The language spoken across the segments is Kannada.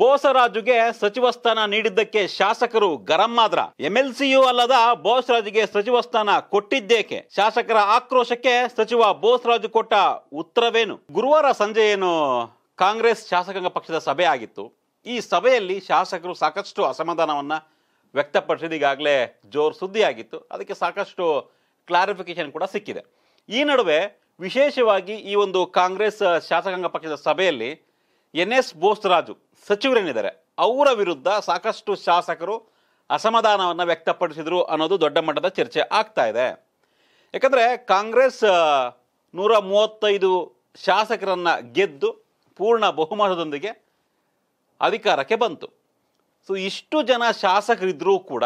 ಬೋಸರಾಜುಗೆ ಸಚಿವ ಸ್ಥಾನ ನೀಡಿದ್ದಕ್ಕೆ ಶಾಸಕರು ಗರಂ ಆದ್ರ ಸಿಯು ಅಲ್ಲದ ಬೋಸರಾಜುಗೆ ಸಚಿವ ಸ್ಥಾನ ಕೊಟ್ಟಿದ್ದೇಕೆ ಶಾಸಕರ ಆಕ್ರೋಶಕ್ಕೆ ಸಚಿವ ಬೋಸರಾಜು ಕೊಟ್ಟ ಉತ್ತರವೇನು ಗುರುವಾರ ಸಂಜೆ ಏನು ಕಾಂಗ್ರೆಸ್ ಶಾಸಕಾಂಗ ಪಕ್ಷದ ಸಭೆ ಆಗಿತ್ತು ಈ ಸಭೆಯಲ್ಲಿ ಶಾಸಕರು ಸಾಕಷ್ಟು ಅಸಮಾಧಾನವನ್ನು ವ್ಯಕ್ತಪಡಿಸಿದ ಈಗಾಗಲೇ ಜೋರು ಆಗಿತ್ತು ಅದಕ್ಕೆ ಸಾಕಷ್ಟು ಕ್ಲಾರಿಫಿಕೇಶನ್ ಕೂಡ ಸಿಕ್ಕಿದೆ ಈ ನಡುವೆ ವಿಶೇಷವಾಗಿ ಈ ಒಂದು ಕಾಂಗ್ರೆಸ್ ಶಾಸಕಾಂಗ ಪಕ್ಷದ ಸಭೆಯಲ್ಲಿ ಎನ್ ಎಸ್ ಬೋಸ್ರಾಜು ಸಚಿವರೇನಿದ್ದಾರೆ ಅವರ ವಿರುದ್ಧ ಸಾಕಷ್ಟು ಶಾಸಕರು ಅಸಮಾಧಾನವನ್ನು ವ್ಯಕ್ತಪಡಿಸಿದರು ಅನ್ನೋದು ದೊಡ್ಡ ಮಟ್ಟದ ಚರ್ಚೆ ಆಗ್ತಾ ಇದೆ ಯಾಕಂದರೆ ಕಾಂಗ್ರೆಸ್ ನೂರ ಮೂವತ್ತೈದು ಶಾಸಕರನ್ನು ಗೆದ್ದು ಪೂರ್ಣ ಬಹುಮತದೊಂದಿಗೆ ಅಧಿಕಾರಕ್ಕೆ ಬಂತು ಸೊ ಇಷ್ಟು ಜನ ಶಾಸಕರಿದ್ದರೂ ಕೂಡ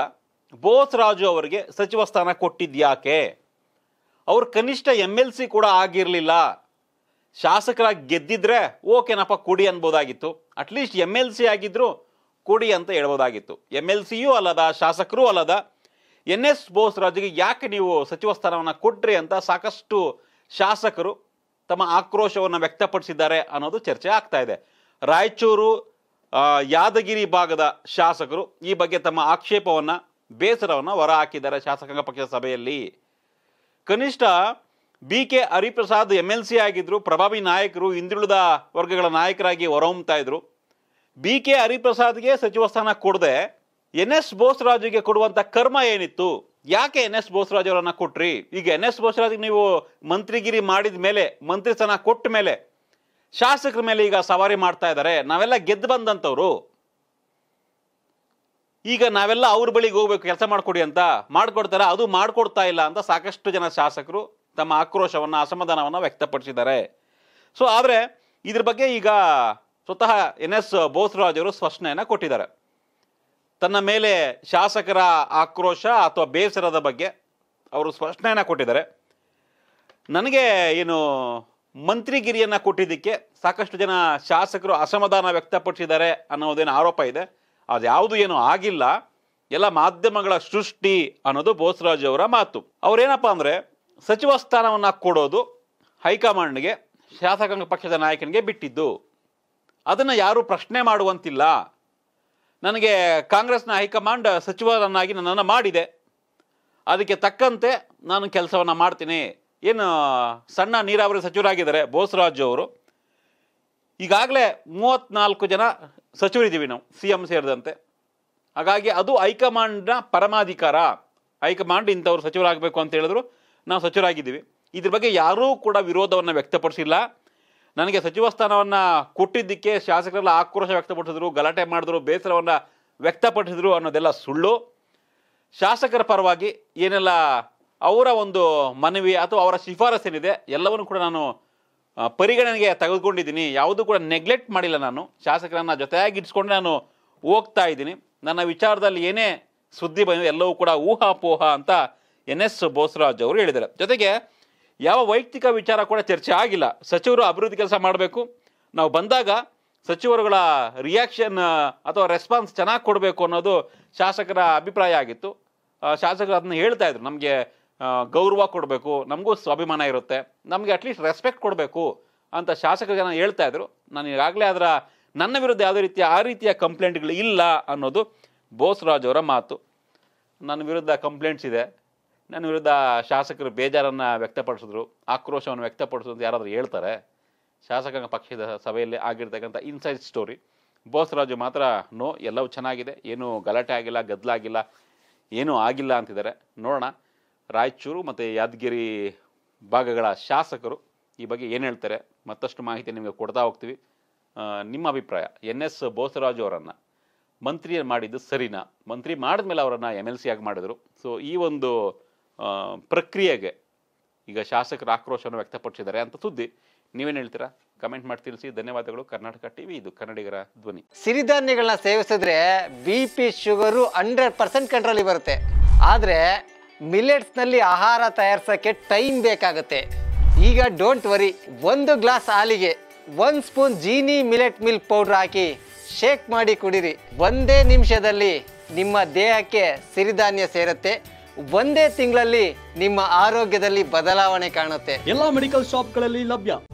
ಬೋಸ್ರಾಜು ಅವರಿಗೆ ಸಚಿವ ಸ್ಥಾನ ಯಾಕೆ ಅವರು ಕನಿಷ್ಠ ಎಮ್ ಎಲ್ ಸಿ ಕೂಡ ಆಗಿರಲಿಲ್ಲ ಶಾಸಕರಾಗಿ ಗೆದ್ದಿದ್ರೆ ಓಕೆನಪ್ಪ ಕೊಡಿ ಅನ್ಬೋದಾಗಿತ್ತು ಅಟ್ಲೀಸ್ಟ್ ಎಮ್ ಎಲ್ ಸಿ ಆಗಿದ್ದರೂ ಕೊಡಿ ಅಂತ ಹೇಳ್ಬೋದಾಗಿತ್ತು ಎಮ್ ಎಲ್ ಸಿಯೂ ಅಲ್ಲದ ಶಾಸಕರೂ ಅಲ್ಲದ ಎನ್ ಎಸ್ ರಾಜಿಗೆ ಯಾಕೆ ನೀವು ಸಚಿವ ಸ್ಥಾನವನ್ನು ಕೊಟ್ರಿ ಅಂತ ಸಾಕಷ್ಟು ಶಾಸಕರು ತಮ್ಮ ಆಕ್ರೋಶವನ್ನು ವ್ಯಕ್ತಪಡಿಸಿದ್ದಾರೆ ಅನ್ನೋದು ಚರ್ಚೆ ಆಗ್ತಾ ಇದೆ ರಾಯಚೂರು ಯಾದಗಿರಿ ಭಾಗದ ಶಾಸಕರು ಈ ಬಗ್ಗೆ ತಮ್ಮ ಆಕ್ಷೇಪವನ್ನು ಬೇಸರವನ್ನು ಹೊರಹಾಕಿದ್ದಾರೆ ಹಾಕಿದ್ದಾರೆ ಶಾಸಕಾಂಗ ಪಕ್ಷದ ಸಭೆಯಲ್ಲಿ ಕನಿಷ್ಠ B K Hariprasad M L C ಆಗಿದ್ದರು ಪ್ರಭಾವಿ ನಾಯಕರು ಹಿಂದುಳಿದ ವರ್ಗಗಳ ನಾಯಕರಾಗಿ ಹೊರಹೊಮ್ತಾ ಇದ್ರು ಬಿ ಕೆ ಹರಿಪ್ರಸಾದ್ಗೆ ಸಚಿವ ಸ್ಥಾನ ಕೊಡದೆ ಎನ್ ಎಸ್ ಬೋಸ್ರಾಜುಗೆ ಕೊಡುವಂಥ ಕರ್ಮ ಏನಿತ್ತು ಯಾಕೆ ಎನ್ ಎಸ್ ಬೋಸ್ರಾಜ್ ಅವರನ್ನು ಕೊಟ್ರಿ ಈಗ ಎನ್ ಎಸ್ ಬೋಸ್ರಾಜ್ಗೆ ನೀವು ಮಂತ್ರಿಗಿರಿ ಮಾಡಿದ ಮೇಲೆ ಮಂತ್ರಿ ಸ್ಥಾನ ಕೊಟ್ಟ ಮೇಲೆ ಶಾಸಕರ ಮೇಲೆ ಈಗ ಸವಾರಿ ಮಾಡ್ತಾ ಇದ್ದಾರೆ ನಾವೆಲ್ಲ ಗೆದ್ದು ಬಂದಂಥವ್ರು ಈಗ ನಾವೆಲ್ಲ ಅವ್ರ ಬಳಿಗೆ ಹೋಗ್ಬೇಕು ಕೆಲಸ ಮಾಡಿಕೊಡಿ ಅಂತ ಮಾಡ್ಕೊಡ್ತಾರೆ ಅದು ಮಾಡಿಕೊಡ್ತಾ ಇಲ್ಲ ಅಂತ ಸಾಕಷ್ಟು ಜನ ಶಾಸಕರು ತಮ್ಮ ಆಕ್ರೋಶವನ್ನು ಅಸಮಾಧಾನವನ್ನು ವ್ಯಕ್ತಪಡಿಸಿದ್ದಾರೆ ಸೊ ಆದರೆ ಇದ್ರ ಬಗ್ಗೆ ಈಗ ಸ್ವತಃ ಎನ್ ಎಸ್ ಬೋಸರಾಜ್ ಅವರು ಸ್ಪಷ್ಟನೆಯನ್ನು ಕೊಟ್ಟಿದ್ದಾರೆ ತನ್ನ ಮೇಲೆ ಶಾಸಕರ ಆಕ್ರೋಶ ಅಥವಾ ಬೇಸರದ ಬಗ್ಗೆ ಅವರು ಸ್ಪಷ್ಟನೆಯನ್ನು ಕೊಟ್ಟಿದ್ದಾರೆ ನನಗೆ ಏನು ಮಂತ್ರಿಗಿರಿಯನ್ನು ಕೊಟ್ಟಿದ್ದಕ್ಕೆ ಸಾಕಷ್ಟು ಜನ ಶಾಸಕರು ಅಸಮಾಧಾನ ವ್ಯಕ್ತಪಡಿಸಿದ್ದಾರೆ ಅನ್ನೋದೇನು ಆರೋಪ ಇದೆ ಅದ್ಯಾವುದು ಏನೂ ಆಗಿಲ್ಲ ಎಲ್ಲ ಮಾಧ್ಯಮಗಳ ಸೃಷ್ಟಿ ಅನ್ನೋದು ಬೋಸರಾಜ್ ಅವರ ಮಾತು ಅವರೇನಪ್ಪ ಅಂದರೆ ಸಚಿವ ಸ್ಥಾನವನ್ನು ಕೊಡೋದು ಹೈಕಮಾಂಡ್ಗೆ ಶಾಸಕಾಂಗ ಪಕ್ಷದ ನಾಯಕನಿಗೆ ಬಿಟ್ಟಿದ್ದು ಅದನ್ನು ಯಾರೂ ಪ್ರಶ್ನೆ ಮಾಡುವಂತಿಲ್ಲ ನನಗೆ ಕಾಂಗ್ರೆಸ್ನ ಹೈಕಮಾಂಡ್ ಸಚಿವರನ್ನಾಗಿ ನನ್ನನ್ನು ಮಾಡಿದೆ ಅದಕ್ಕೆ ತಕ್ಕಂತೆ ನಾನು ಕೆಲಸವನ್ನು ಮಾಡ್ತೀನಿ ಏನು ಸಣ್ಣ ನೀರಾವರಿ ಸಚಿವರಾಗಿದ್ದಾರೆ ಬೋಸರಾಜ್ ಅವರು ಈಗಾಗಲೇ ಮೂವತ್ತ್ನಾಲ್ಕು ಜನ ಸಚಿವರಿದ್ದೀವಿ ನಾವು ಸಿ ಎಂ ಸೇರಿದಂತೆ ಹಾಗಾಗಿ ಅದು ಹೈಕಮಾಂಡ್ನ ಪರಮಾಧಿಕಾರ ಹೈಕಮಾಂಡ್ ಇಂಥವ್ರು ಸಚಿವರಾಗಬೇಕು ಅಂತ ಹೇಳಿದ್ರು ನಾವು ಸಚಿವರಾಗಿದ್ದೀವಿ ಇದ್ರ ಬಗ್ಗೆ ಯಾರೂ ಕೂಡ ವಿರೋಧವನ್ನು ವ್ಯಕ್ತಪಡಿಸಿಲ್ಲ ನನಗೆ ಸಚಿವ ಸ್ಥಾನವನ್ನು ಕೊಟ್ಟಿದ್ದಕ್ಕೆ ಶಾಸಕರೆಲ್ಲ ಆಕ್ರೋಶ ವ್ಯಕ್ತಪಡಿಸಿದ್ರು ಗಲಾಟೆ ಮಾಡಿದ್ರು ಬೇಸರವನ್ನು ವ್ಯಕ್ತಪಡಿಸಿದ್ರು ಅನ್ನೋದೆಲ್ಲ ಸುಳ್ಳು ಶಾಸಕರ ಪರವಾಗಿ ಏನೆಲ್ಲ ಅವರ ಒಂದು ಮನವಿ ಅಥವಾ ಅವರ ಏನಿದೆ ಎಲ್ಲವನ್ನು ಕೂಡ ನಾನು ಪರಿಗಣನೆಗೆ ತೆಗೆದುಕೊಂಡಿದ್ದೀನಿ ಯಾವುದೂ ಕೂಡ ನೆಗ್ಲೆಕ್ಟ್ ಮಾಡಿಲ್ಲ ನಾನು ಶಾಸಕರನ್ನ ಜೊತೆಯಾಗಿ ಇಟ್ಸ್ಕೊಂಡು ನಾನು ಹೋಗ್ತಾ ಇದ್ದೀನಿ ನನ್ನ ವಿಚಾರದಲ್ಲಿ ಏನೇ ಸುದ್ದಿ ಬಂದಿದೆ ಎಲ್ಲವೂ ಕೂಡ ಊಹಾಪೋಹ ಅಂತ ಎನ್ ಎಸ್ ಬೋಸರಾಜ್ ಅವರು ಹೇಳಿದ್ದಾರೆ ಜೊತೆಗೆ ಯಾವ ವೈಯಕ್ತಿಕ ವಿಚಾರ ಕೂಡ ಚರ್ಚೆ ಆಗಿಲ್ಲ ಸಚಿವರು ಅಭಿವೃದ್ಧಿ ಕೆಲಸ ಮಾಡಬೇಕು ನಾವು ಬಂದಾಗ ಸಚಿವರುಗಳ ರಿಯಾಕ್ಷನ್ ಅಥವಾ ರೆಸ್ಪಾನ್ಸ್ ಚೆನ್ನಾಗಿ ಕೊಡಬೇಕು ಅನ್ನೋದು ಶಾಸಕರ ಅಭಿಪ್ರಾಯ ಆಗಿತ್ತು ಶಾಸಕರು ಅದನ್ನ ಹೇಳ್ತಾ ಇದ್ರು ನಮಗೆ ಗೌರವ ಕೊಡಬೇಕು ನಮಗೂ ಸ್ವಾಭಿಮಾನ ಇರುತ್ತೆ ನಮಗೆ ಅಟ್ಲೀಸ್ಟ್ ರೆಸ್ಪೆಕ್ಟ್ ಕೊಡಬೇಕು ಅಂತ ಶಾಸಕರು ಜನ ಹೇಳ್ತಾ ಇದ್ರು ನಾನು ಈಗಾಗಲೇ ಅದರ ನನ್ನ ವಿರುದ್ಧ ಯಾವುದೇ ರೀತಿಯ ಆ ರೀತಿಯ ಕಂಪ್ಲೇಂಟ್ಗಳು ಇಲ್ಲ ಅನ್ನೋದು ಬೋಸ್ರಾಜ್ ಅವರ ಮಾತು ನನ್ನ ವಿರುದ್ಧ ಕಂಪ್ಲೇಂಟ್ಸ್ ಇದೆ ನನ್ನ ವಿರುದ್ಧ ಶಾಸಕರು ಬೇಜಾರನ್ನು ವ್ಯಕ್ತಪಡಿಸಿದ್ರು ಆಕ್ರೋಶವನ್ನು ವ್ಯಕ್ತಪಡಿಸೋದು ಯಾರಾದರೂ ಹೇಳ್ತಾರೆ ಶಾಸಕಾಂಗ ಪಕ್ಷದ ಸಭೆಯಲ್ಲಿ ಆಗಿರ್ತಕ್ಕಂಥ ಇನ್ಸೈಡ್ ಸ್ಟೋರಿ ಬೋಸರಾಜು ಮಾತ್ರ ನೋ ಎಲ್ಲವೂ ಚೆನ್ನಾಗಿದೆ ಏನೂ ಗಲಾಟೆ ಆಗಿಲ್ಲ ಗದ್ದಲಾಗಿಲ್ಲ ಏನೂ ಆಗಿಲ್ಲ ಅಂತಿದ್ದಾರೆ ನೋಡೋಣ ರಾಯಚೂರು ಮತ್ತು ಯಾದಗಿರಿ ಭಾಗಗಳ ಶಾಸಕರು ಈ ಬಗ್ಗೆ ಏನು ಹೇಳ್ತಾರೆ ಮತ್ತಷ್ಟು ಮಾಹಿತಿ ನಿಮಗೆ ಕೊಡ್ತಾ ಹೋಗ್ತೀವಿ ನಿಮ್ಮ ಅಭಿಪ್ರಾಯ ಎನ್ ಎಸ್ ಬೋಸರಾಜು ಅವರನ್ನು ಮಂತ್ರಿ ಮಾಡಿದ್ದು ಸರಿನಾ ಮಂತ್ರಿ ಮಾಡಿದ್ಮೇಲೆ ಅವರನ್ನು ಎಮ್ ಎಲ್ ಸಿ ಆಗಿ ಮಾಡಿದರು ಸೊ ಈ ಒಂದು ಪ್ರಕ್ರಿಯೆಗೆ ಈಗ ಶಾಸಕರ ಆಕ್ರೋಶವನ್ನು ವ್ಯಕ್ತಪಡಿಸಿದ್ದಾರೆ ಅಂತ ಸುದ್ದಿ ನೀವೇನು ಹೇಳ್ತೀರಾ ಕಮೆಂಟ್ ಮಾಡಿ ತಿಳಿಸಿ ಧನ್ಯವಾದಗಳು ಕರ್ನಾಟಕ ವಿ ಇದು ಕನ್ನಡಿಗರ ಧ್ವನಿ ಸಿರಿಧಾನ್ಯಗಳನ್ನ ಸೇವಿಸಿದ್ರೆ B P sugar hundred percent ಕಂಟ್ರೋಲಿಗೆ ಬರುತ್ತೆ ಆದರೆ ಮಿಲೆಟ್ಸ್ನಲ್ಲಿ ಆಹಾರ ತಯಾರಿಸೋಕ್ಕೆ ಟೈಮ್ ಬೇಕಾಗುತ್ತೆ ಈಗ ಡೋಂಟ್ ವರಿ ಒಂದು ಗ್ಲಾಸ್ ಹಾಲಿಗೆ ಒಂದು spoon Jeeni millet milk powder ಹಾಕಿ ಶೇಕ್ ಮಾಡಿ ಕುಡೀರಿ ಒಂದೇ ನಿಮಿಷದಲ್ಲಿ ನಿಮ್ಮ ದೇಹಕ್ಕೆ ಸಿರಿಧಾನ್ಯ ಸೇರುತ್ತೆ ಒಂದೇ ತಿಂಗಳಲ್ಲಿ ನಿಮ್ಮ ಆರೋಗ್ಯದಲ್ಲಿ ಬದಲಾವಣೆ ಕಾಣುತ್ತೆ ಎಲ್ಲ ಮೆಡಿಕಲ್ ಶಾಪ್ಗಳಲ್ಲಿ ಲಭ್ಯ